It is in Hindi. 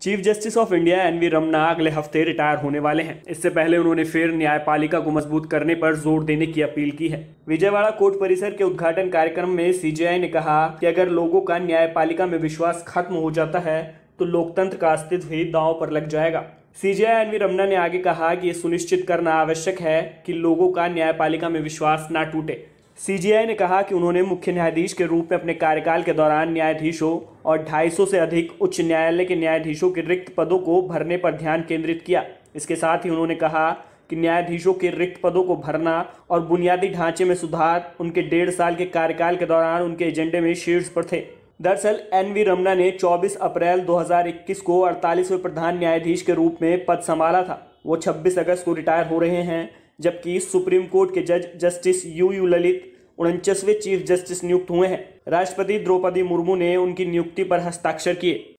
chief justice of India N V Ramana अगले हफ्ते रिटायर होने वाले हैं इससे पहले उन्होंने फिर न्यायपालिका को मजबूत करने पर जोर देने की अपील की है विजयवाड़ा कोर्ट परिसर के उद्घाटन कार्यक्रम में सीजेआई ने कहा कि अगर लोगों का न्यायपालिका में विश्वास खत्म हो जाता है तो लोकतंत्र का अस्तित्व ही दांव पर लग जाएगा सीजेआई एन वी रमना ने आगे कहा कि ये सुनिश्चित करना आवश्यक है कि लोगों का न्यायपालिका में विश्वास न टूटे सीजीआई ने कहा कि उन्होंने मुख्य न्यायाधीश के रूप में अपने कार्यकाल के दौरान न्यायाधीशों और 250 से अधिक उच्च न्यायालय के न्यायाधीशों के रिक्त पदों को भरने पर ध्यान केंद्रित किया इसके साथ ही उन्होंने कहा कि न्यायाधीशों के रिक्त पदों को भरना और बुनियादी ढांचे में सुधार उनके डेढ़ साल के कार्यकाल के दौरान उनके एजेंडे में शीर्ष पर थे दरअसल एन वी रमना ने 24 अप्रैल 2021 को 48वें प्रधान न्यायाधीश के रूप में पद संभाला था वो 26 अगस्त को रिटायर हो रहे हैं जबकि सुप्रीम कोर्ट के जज जस्टिस यू यू ललित उनचासवें चीफ जस्टिस नियुक्त हुए हैं राष्ट्रपति द्रौपदी मुर्मू ने उनकी नियुक्ति पर हस्ताक्षर किए